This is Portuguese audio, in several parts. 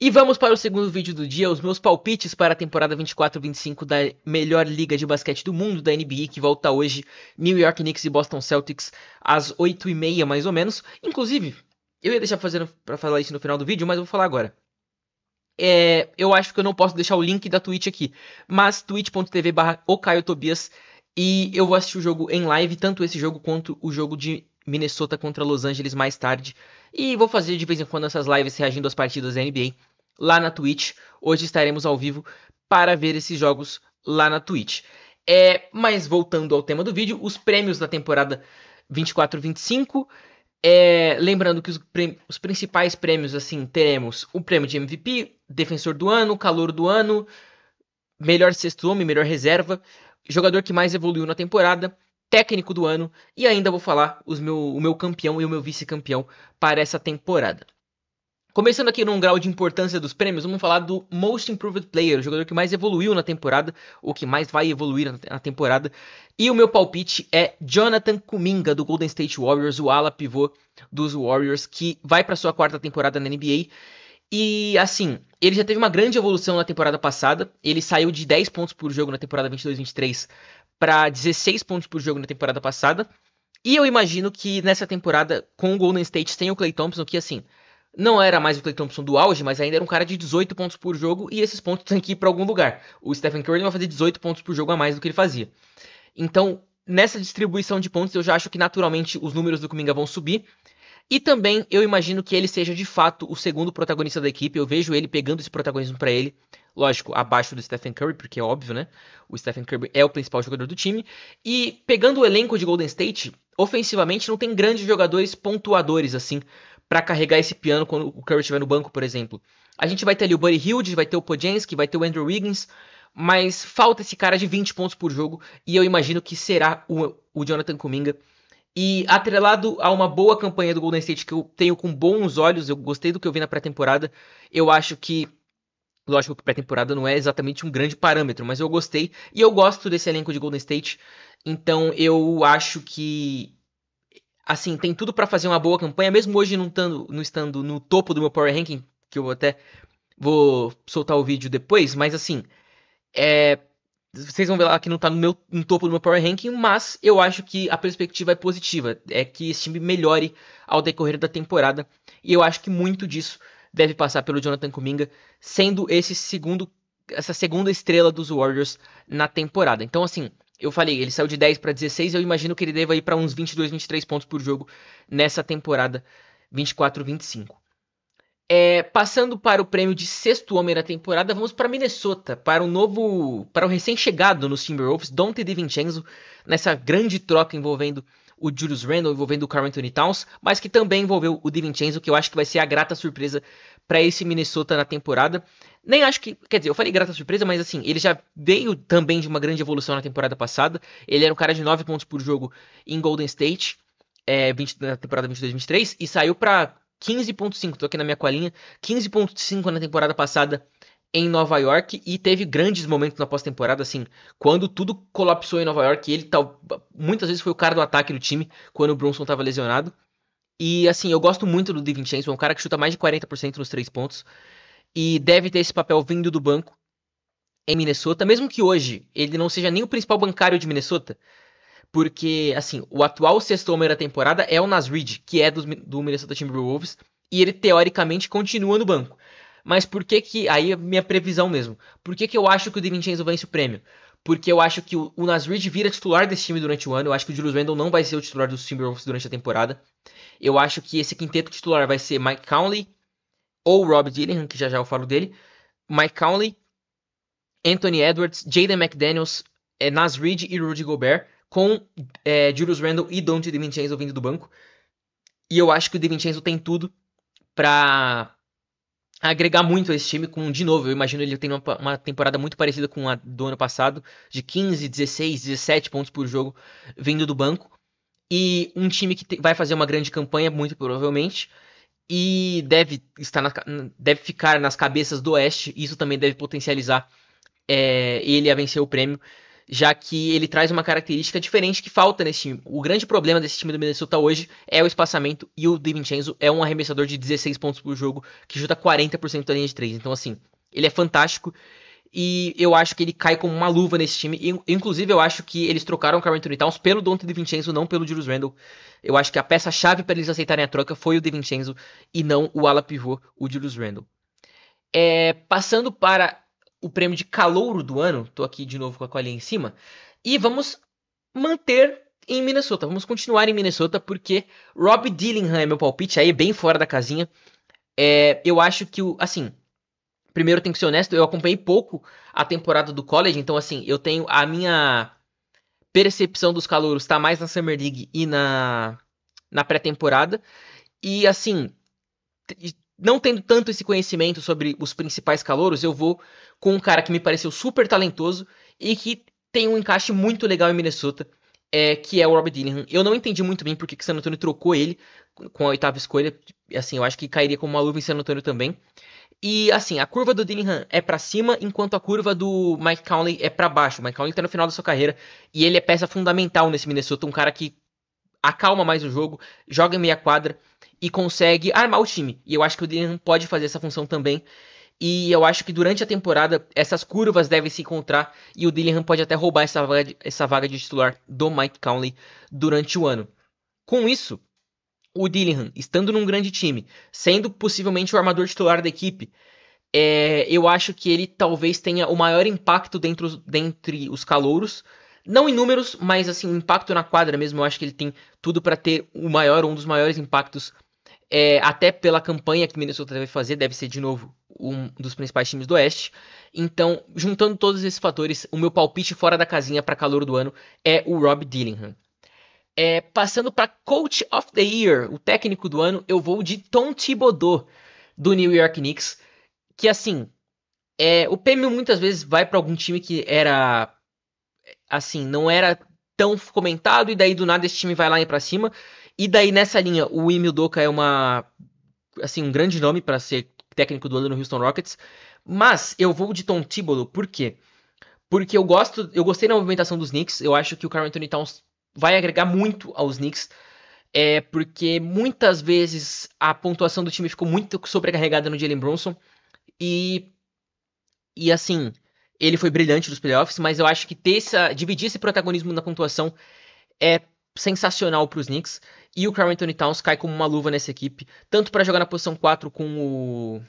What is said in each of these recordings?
E vamos para o segundo vídeo do dia, os meus palpites para a temporada 24-25 da melhor liga de basquete do mundo, da NBA, que volta hoje, New York Knicks e Boston Celtics, às 8h30 mais ou menos. Inclusive, eu ia deixar fazendo para falar isso no final do vídeo, mas vou falar agora. É, eu acho que eu não posso deixar o link da Twitch aqui, mas twitch.tv barra e eu vou assistir o jogo em live, tanto esse jogo quanto o jogo de Minnesota contra Los Angeles mais tarde. E vou fazer de vez em quando essas lives reagindo às partidas da NBA lá na Twitch. Hoje estaremos ao vivo para ver esses jogos lá na Twitch. É, mas voltando ao tema do vídeo, os prêmios da temporada 24-25. É, lembrando que os, os, principais prêmios, assim, teremos o prêmio de MVP, defensor do ano, calor do ano, melhor sexto homem, melhor reserva, jogador que mais evoluiu na temporada, técnico do ano e ainda vou falar meu, o meu campeão e o meu vice-campeão para essa temporada. Começando aqui num grau de importância dos prêmios, vamos falar do Most Improved Player, o jogador que mais evoluiu na temporada, ou que mais vai evoluir na temporada. E o meu palpite é Jonathan Kuminga, do Golden State Warriors, o ala pivô dos Warriors, que vai para sua quarta temporada na NBA. E assim, ele já teve uma grande evolução na temporada passada. Ele saiu de 10 pontos por jogo na temporada 22-23 para 16 pontos por jogo na temporada passada. E eu imagino que nessa temporada, com o Golden State, tem o Clay Thompson, que assim, não era mais o Clay Thompson do auge, mas ainda era um cara de 18 pontos por jogo e esses pontos têm que ir para algum lugar. O Stephen Curry vai fazer 18 pontos por jogo a mais do que ele fazia. Então, nessa distribuição de pontos, eu já acho que naturalmente os números do Kuminga vão subir. E também eu imagino que ele seja de fato o segundo protagonista da equipe. Eu vejo ele pegando esse protagonismo para ele lógico, abaixo do Stephen Curry, porque é óbvio, né? O Stephen Curry é o principal jogador do time. E pegando o elenco de Golden State, ofensivamente não tem grandes jogadores pontuadores assim para carregar esse piano quando o Curry estiver no banco, por exemplo. A gente vai ter ali o Buddy Hilde, vai ter o Podjansky, vai ter o Andrew Wiggins, mas falta esse cara de 20 pontos por jogo e eu imagino que será o, o Jonathan Kuminga. E atrelado a uma boa campanha do Golden State que eu tenho com bons olhos, eu gostei do que eu vi na pré-temporada, eu acho que Lógico que pré-temporada não é exatamente um grande parâmetro, mas eu gostei e eu gosto desse elenco de Golden State. Então eu acho que assim, tem tudo para fazer uma boa campanha, mesmo hoje não estando, não estando no topo do meu power ranking, que eu até vou soltar o vídeo depois, mas assim, é, vocês vão ver lá que não está no, meu, no topo do meu power ranking, mas eu acho que a perspectiva é positiva, é que esse time melhore ao decorrer da temporada, e eu acho que muito disso deve passar pelo Jonathan Kuminga, sendo esse segundo essa segunda estrela dos Warriors na temporada. Então assim, eu falei, ele saiu de 10 para 16, eu imagino que ele deva ir para uns 22, 23 pontos por jogo nessa temporada 24, 25. É, passando para o prêmio de sexto homem da temporada, vamos para Minnesota, para o novo, para o recém-chegado nos Timberwolves, Dante DiVincenzo, nessa grande troca envolvendo o Julius Randle envolvendo o Carl Anthony Towns, mas que também envolveu o DiVincenzo, que eu acho que vai ser a grata surpresa para esse Minnesota na temporada. Nem acho que, quer dizer, eu falei grata surpresa, mas assim, ele já veio também de uma grande evolução na temporada passada. Ele era um cara de 9 pontos por jogo em Golden State, é, 20, na temporada 22-23, e saiu para 15.5, tô aqui na minha colinha, 15.5 na temporada passada em Nova York e teve grandes momentos na pós-temporada, assim, quando tudo colapsou em Nova York, ele tal, muitas vezes foi o cara do ataque do time quando o Brunson estava lesionado. E assim, eu gosto muito do DiVincenzo, é um cara que chuta mais de 40% nos três pontos e deve ter esse papel vindo do banco em Minnesota, mesmo que hoje ele não seja nem o principal bancário de Minnesota, porque assim, o atual sexto homem da temporada é o Nas Reed, que é do, do Minnesota Timberwolves, e ele teoricamente continua no banco. Mas por que que. Aí é minha previsão mesmo. Por que, que eu acho que o De vence o prêmio? Porque eu acho que o, o Nasrid vira titular desse time durante o ano. Eu acho que o Julius Randle não vai ser o titular dos Timberwolves durante a temporada. Eu acho que esse quinteto titular vai ser Mike Conley ou Rob Dillingham, que já já eu falo dele. Mike Conley, Anthony Edwards, Jaden McDaniels, é, Nasrid e Rudy Gobert, com é, Julius Randle e Dante DiVincenzo vindo do banco. E eu acho que o DiVincenzo tem tudo para agregar muito a esse time com, de novo, eu imagino ele tem uma, uma, temporada muito parecida com a do ano passado, de 15, 16, 17 pontos por jogo vindo do banco. E um time que vai fazer uma grande campanha, muito provavelmente, e deve, estar na, deve ficar nas cabeças do Oeste, isso também deve potencializar é, ele a vencer o prêmio já que ele traz uma característica diferente que falta nesse time. O grande problema desse time do Minnesota hoje é o espaçamento e o DiVincenzo é um arremessador de 16 pontos por jogo que chuta 40% da linha de 3. Então, assim, ele é fantástico e eu acho que ele cai como uma luva nesse time. E, inclusive, eu acho que eles trocaram o Carmen Anthony Towns pelo Dante DiVincenzo, não pelo Julius Randle. Eu acho que a peça-chave para eles aceitarem a troca foi o DiVincenzo e não o ala pivô, o Julius Randle. É, passando para o prêmio de calouro do ano. Estou aqui de novo com a colinha em cima. E vamos manter em Minnesota. Vamos continuar em Minnesota porque Rob Dillingham é meu palpite aí, é bem fora da casinha. É, eu acho que o. Assim. Primeiro, tenho que ser honesto, eu acompanhei pouco a temporada do college, então, assim, eu tenho a minha percepção dos calouros está mais na Summer League e na, na pré-temporada. E, assim, não tendo tanto esse conhecimento sobre os principais calouros, eu vou com um cara que me pareceu super talentoso e que tem um encaixe muito legal em Minnesota, é, que é o Rob Dillingham. Eu não entendi muito bem porque que San Antonio trocou ele com a oitava escolha. Assim, eu acho que cairia como uma luva em San Antonio também. E assim, a curva do Dillingham é para cima, enquanto a curva do Mike Conley é para baixo. O Mike Conley tá no final da sua carreira e ele é peça fundamental nesse Minnesota, um cara que acalma mais o jogo, joga em meia quadra e consegue armar o time. E eu acho que o Dillingham pode fazer essa função também. E eu acho que durante a temporada essas curvas devem se encontrar e o Dillingham pode até roubar essa vaga de, essa vaga de titular do Mike Conley durante o ano. Com isso, o Dillingham, estando num grande time, sendo possivelmente o armador titular da equipe, é, eu acho que ele talvez tenha o maior impacto dentro, dentre os calouros. Não em números, mas assim, impacto na quadra mesmo. Eu acho que ele tem tudo para ter o maior, um dos maiores impactos. É, até pela campanha que Minnesota deve fazer, deve ser de novo um dos principais times do Oeste. Então, juntando todos esses fatores, o meu palpite fora da casinha para calor do ano é o Rob Dillingham. É, passando para Coach of the Year, o técnico do ano, eu vou de Tom Thibodeau, do New York Knicks. Que assim, é, o prêmio muitas vezes vai para algum time que era. Assim, não era tão comentado, e daí do nada esse time vai lá e pra cima. E daí nessa linha, o Emil Doka é uma. Assim, um grande nome para ser técnico do ano no Houston Rockets. Mas eu vou de Tom Thibodeau, por quê? Porque eu gosto, eu gostei da movimentação dos Knicks, eu acho que o Carl Anthony Towns vai agregar muito aos Knicks, é porque muitas vezes a pontuação do time ficou muito sobrecarregada no Jalen Bronson e e assim, ele foi brilhante nos playoffs, mas eu acho que ter essa, dividir esse protagonismo na pontuação é sensacional para os Knicks. E o Carl Anthony Towns cai como uma luva nessa equipe, tanto para jogar na posição 4 com o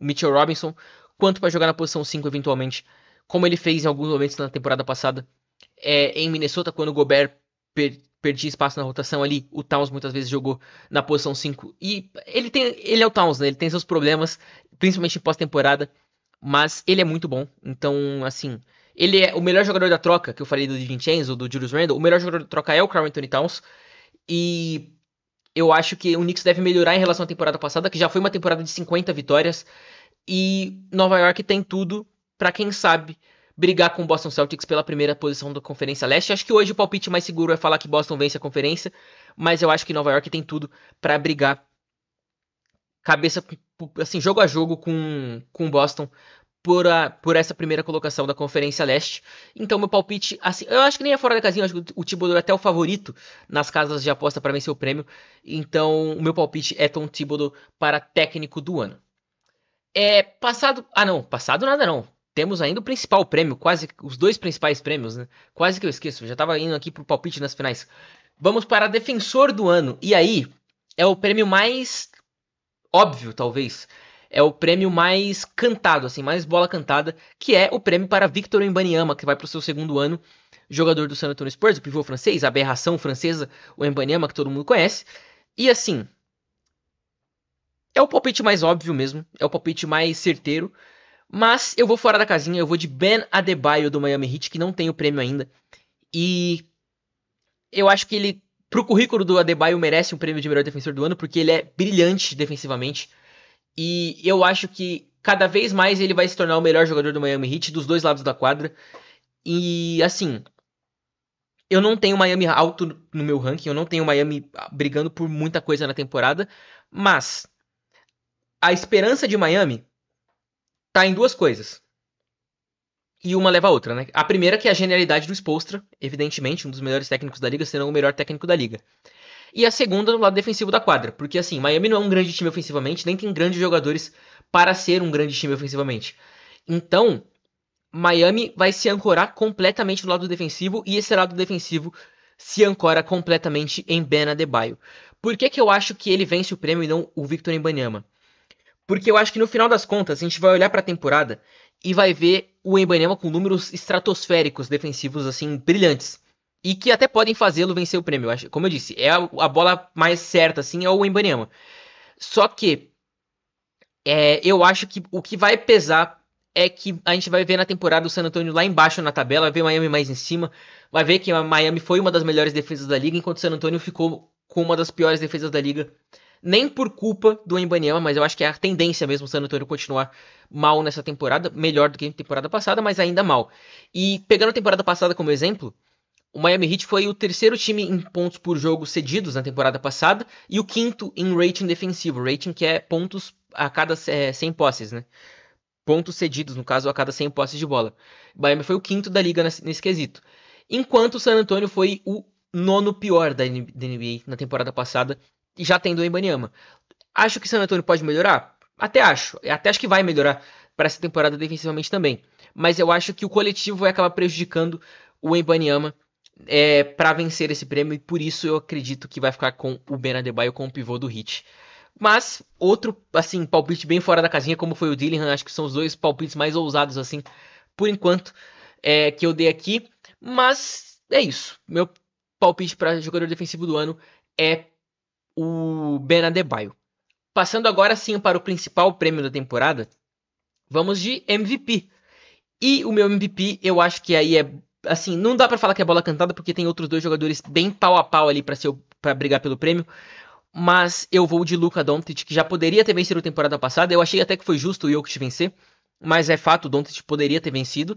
Mitchell Robinson, quanto para jogar na posição 5 eventualmente, como ele fez em alguns momentos na temporada passada é, em Minnesota, quando o Gobert per perdia espaço na rotação ali, o Towns muitas vezes jogou na posição 5. E ele tem ele é o Towns, né? Ele tem seus problemas, principalmente em pós-temporada, mas ele é muito bom. Então, assim, ele é o melhor jogador da troca, que eu falei do DiVincenzo, do Julius Randle, o melhor jogador da troca é o Carl Anthony Towns. E eu acho que o Knicks deve melhorar em relação à temporada passada, que já foi uma temporada de 50 vitórias. E Nova York tem tudo para quem sabe brigar com o Boston Celtics pela primeira posição da Conferência Leste. Acho que hoje o palpite mais seguro é falar que Boston vence a conferência, mas eu acho que Nova York tem tudo para brigar cabeça assim, jogo a jogo com com Boston por, a, por essa primeira colocação da Conferência Leste. Então, meu palpite, assim, eu acho que nem é fora da casinha, eu acho que o Thibodeau é até o favorito nas casas de aposta para vencer o prêmio. Então, o meu palpite é Tom Thibodeau para técnico do ano. É passado. Ah, não, passado nada não. Temos ainda o principal prêmio, quase os dois principais prêmios, né? Quase que eu esqueço, já estava indo aqui pro palpite nas finais. Vamos para defensor do ano. E aí, é o prêmio mais óbvio, talvez é o prêmio mais cantado, assim, mais bola cantada, que é o prêmio para Victor Embanyama, que vai para o seu segundo ano, jogador do San Antonio Spurs, o pivô francês, a aberração francesa, o Embanyama, que todo mundo conhece. E assim, é o palpite mais óbvio mesmo, é o palpite mais certeiro, mas eu vou fora da casinha, eu vou de Ben Adebayo do Miami Heat, que não tem o prêmio ainda, e eu acho que ele, pro currículo do Adebayo, merece um prêmio de melhor defensor do ano, porque ele é brilhante defensivamente, e eu acho que cada vez mais ele vai se tornar o melhor jogador do Miami Heat dos dois lados da quadra. E assim, eu não tenho Miami alto no meu ranking, eu não tenho Miami brigando por muita coisa na temporada, mas a esperança de Miami tá em duas coisas. E uma leva a outra, né? A primeira é que é a genialidade do Spolstra, evidentemente, um dos melhores técnicos da liga, se não o melhor técnico da liga e a segunda no lado defensivo da quadra. Porque assim, Miami não é um grande time ofensivamente, nem tem grandes jogadores para ser um grande time ofensivamente. Então, Miami vai se ancorar completamente no lado defensivo e esse lado defensivo se ancora completamente em Ben Adebayo. Por que, que eu acho que ele vence o prêmio e não o Victor Embanyama? Porque eu acho que no final das contas a gente vai olhar para a temporada e vai ver o Embanyama com números estratosféricos defensivos assim brilhantes e que até podem fazê-lo vencer o prêmio. Como eu disse, é a, a bola mais certa, assim, é o Embanyama. Só que é, eu acho que o que vai pesar é que a gente vai ver na temporada o San Antonio lá embaixo na tabela, vai ver Miami mais em cima, vai ver que a Miami foi uma das melhores defesas da liga, enquanto o San Antonio ficou com uma das piores defesas da liga. Nem por culpa do Embanyama, mas eu acho que é a tendência mesmo o San Antonio continuar mal nessa temporada, melhor do que a temporada passada, mas ainda mal. E pegando a temporada passada como exemplo, o Miami Heat foi o terceiro time em pontos por jogo cedidos na temporada passada e o quinto em rating defensivo, rating que é pontos a cada é, 100 posses, né? Pontos cedidos, no caso, a cada 100 posses de bola. O Miami foi o quinto da liga nesse, nesse quesito. Enquanto o San Antonio foi o nono pior da, da NBA na temporada passada, já tendo o Ibaniama. Acho que o San Antonio pode melhorar? Até acho. Até acho que vai melhorar para essa temporada defensivamente também. Mas eu acho que o coletivo vai acabar prejudicando o Ibaniama é, para vencer esse prêmio e por isso eu acredito que vai ficar com o Ben Adebayo como pivô do Heat. Mas outro assim palpite bem fora da casinha como foi o Dillingham, acho que são os dois palpites mais ousados assim por enquanto é, que eu dei aqui. Mas é isso. Meu palpite para jogador defensivo do ano é o Ben Adebayo. Passando agora sim para o principal prêmio da temporada, vamos de MVP. E o meu MVP, eu acho que aí é assim, não dá para falar que é bola cantada porque tem outros dois jogadores bem pau a pau ali para ser para brigar pelo prêmio. Mas eu vou de Luka Doncic, que já poderia ter vencido a temporada passada. Eu achei até que foi justo o Jokic vencer, mas é fato, o Doncic poderia ter vencido.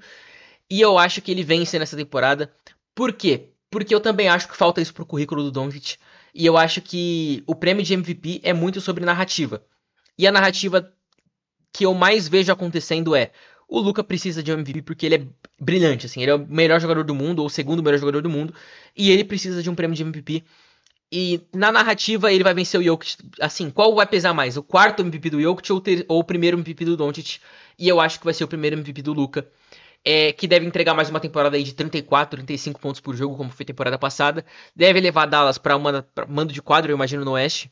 E eu acho que ele vence nessa temporada. Por quê? Porque eu também acho que falta isso pro currículo do Doncic. E eu acho que o prêmio de MVP é muito sobre narrativa. E a narrativa que eu mais vejo acontecendo é o Luca precisa de um MVP porque ele é brilhante, assim, ele é o melhor jogador do mundo, ou o segundo melhor jogador do mundo, e ele precisa de um prêmio de MVP. E na narrativa ele vai vencer o Jokic. Assim, qual vai pesar mais? O quarto MVP do Jokic ou, ter, ou o primeiro MVP do Doncic? E eu acho que vai ser o primeiro MVP do Luca. É, que deve entregar mais uma temporada aí de 34, 35 pontos por jogo, como foi a temporada passada. Deve levar Dallas para mando de quadro, eu imagino, no Oeste.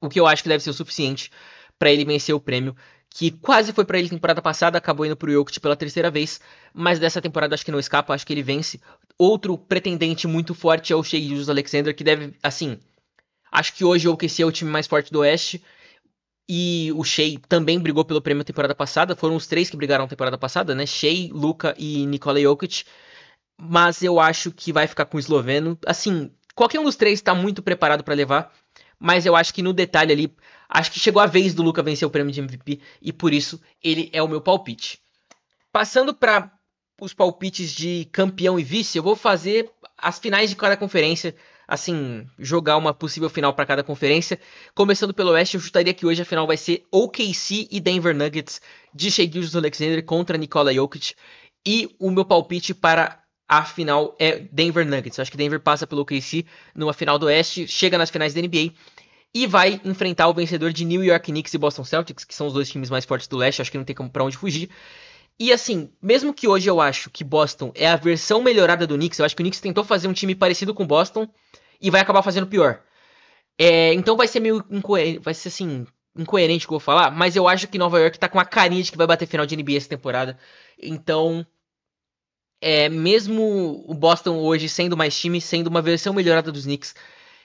O que eu acho que deve ser o suficiente para ele vencer o prêmio que quase foi para ele temporada passada, acabou indo pro Jokic pela terceira vez, mas dessa temporada acho que não escapa, acho que ele vence. Outro pretendente muito forte é o Shea Gilles Alexander, que deve, assim, acho que hoje o OKC é o time mais forte do Oeste, e o Shea também brigou pelo prêmio temporada passada, foram os três que brigaram temporada passada, né, Shea, Luca e Nikola Jokic, mas eu acho que vai ficar com o esloveno, assim, qualquer um dos três está muito preparado para levar, mas eu acho que no detalhe ali, acho que chegou a vez do Luca vencer o prêmio de MVP e por isso ele é o meu palpite. Passando para os palpites de campeão e vice, eu vou fazer as finais de cada conferência, assim, jogar uma possível final para cada conferência. Começando pelo Oeste, eu chutaria que hoje a final vai ser OKC e Denver Nuggets de Shai Gilgeous-Alexander contra Nikola Jokic. E o meu palpite para a final é Denver Nuggets. Eu acho que Denver passa pelo OKC numa final do Oeste, chega nas finais da NBA e vai enfrentar o vencedor de New York Knicks e Boston Celtics, que são os dois times mais fortes do leste, acho que não tem para onde fugir. E assim, mesmo que hoje eu acho que Boston é a versão melhorada do Knicks, eu acho que o Knicks tentou fazer um time parecido com Boston e vai acabar fazendo pior. É, então vai ser meio incoerente, vai ser assim, incoerente o que eu vou falar, mas eu acho que Nova York tá com a carinha de que vai bater final de NBA essa temporada. Então, é, mesmo o Boston hoje sendo mais time, sendo uma versão melhorada dos Knicks,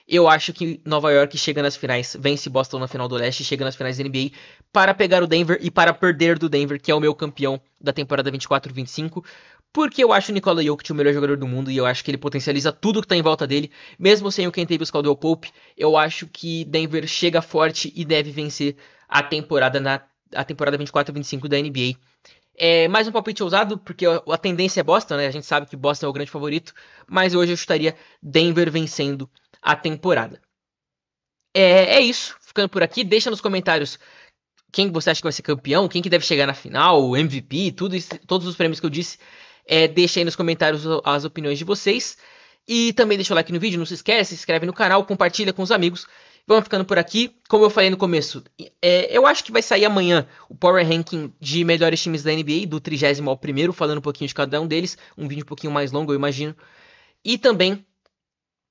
eu acho que Nova York chega nas finais, vence Boston na final do Leste, chega nas finais da NBA para pegar o Denver e para perder do Denver, que é o meu campeão da temporada 24-25. Porque eu acho o Nikola Jokic o melhor jogador do mundo e eu acho que ele potencializa tudo que está em volta dele, mesmo sem o Kentavious Caldwell Pope. Eu acho que Denver chega forte e deve vencer a temporada na a temporada 24-25 da NBA. É, mais um palpite ousado, porque a tendência é Boston, né? A gente sabe que Boston é o grande favorito, mas hoje eu estaria Denver vencendo a temporada. É, é isso, ficando por aqui. Deixa nos comentários quem você acha que vai ser campeão, quem que deve chegar na final, MVP, tudo isso, todos os prêmios que eu disse. É, deixa aí nos comentários as opiniões de vocês. E também deixa o like no vídeo, não se esquece, se inscreve no canal, compartilha com os amigos. Vamos ficando por aqui. Como eu falei no começo, é, eu acho que vai sair amanhã o Power Ranking de melhores times da NBA, do 30 ao 1 falando um pouquinho de cada um deles. Um vídeo um pouquinho mais longo, eu imagino. E também,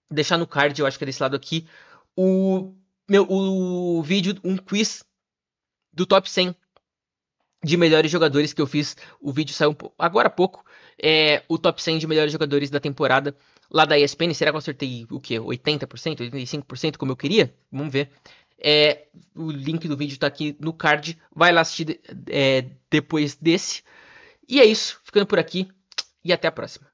deixar no card, eu acho que é desse lado aqui, o, meu, o vídeo, um quiz do top 100 de melhores jogadores que eu fiz. O vídeo saiu um agora há pouco é, o top 100 de melhores jogadores da temporada lá da ESPN. Será que eu acertei o quê? 80%, 85% como eu queria? Vamos ver. É, o link do vídeo está aqui no card. Vai lá assistir é, depois desse. E é isso. Ficando por aqui e até a próxima.